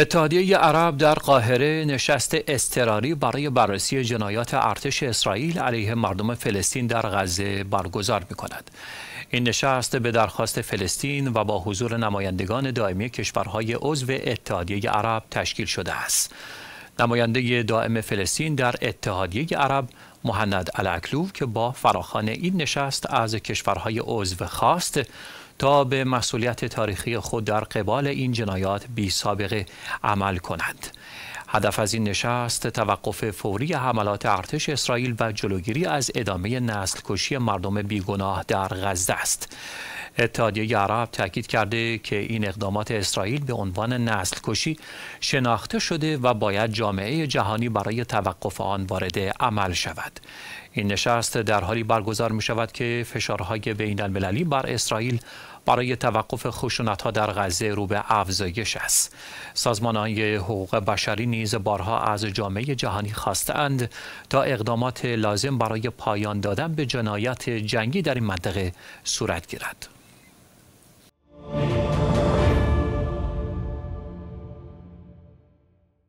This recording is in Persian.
اتحادیه عرب در قاهره نشست اضطراری برای بررسی جنایات ارتش اسرائیل علیه مردم فلسطین در غزه برگزار می کند. این نشست به درخواست فلسطین و با حضور نمایندگان دائمی کشورهای عضو اتحادیه عرب تشکیل شده است. نماینده دائم فلسطین در اتحادیه عرب محند الاکلو که با فراخان این نشست از کشورهای عضو خواست تا به مسئولیت تاریخی خود در قبال این جنایات بی سابقه عمل کند. هدف از این نشست توقف فوری حملات ارتش اسرائیل و جلوگیری از ادامه نسل کشی مردم بیگناه در غزه است. اتحادیه عرب تاکید کرده که این اقدامات اسرائیل به عنوان نسل کشی شناخته شده و باید جامعه جهانی برای توقف آن وارد عمل شود این نشست در حالی برگزار می شود که فشارهای بین المللی بر اسرائیل برای توقف خشونت ها در غزه رو به افزایش است. سازمان های حقوق بشری نیز بارها از جامعه جهانی خواستند تا اقدامات لازم برای پایان دادن به جنایت جنگی در این منطقه صورت گیرد.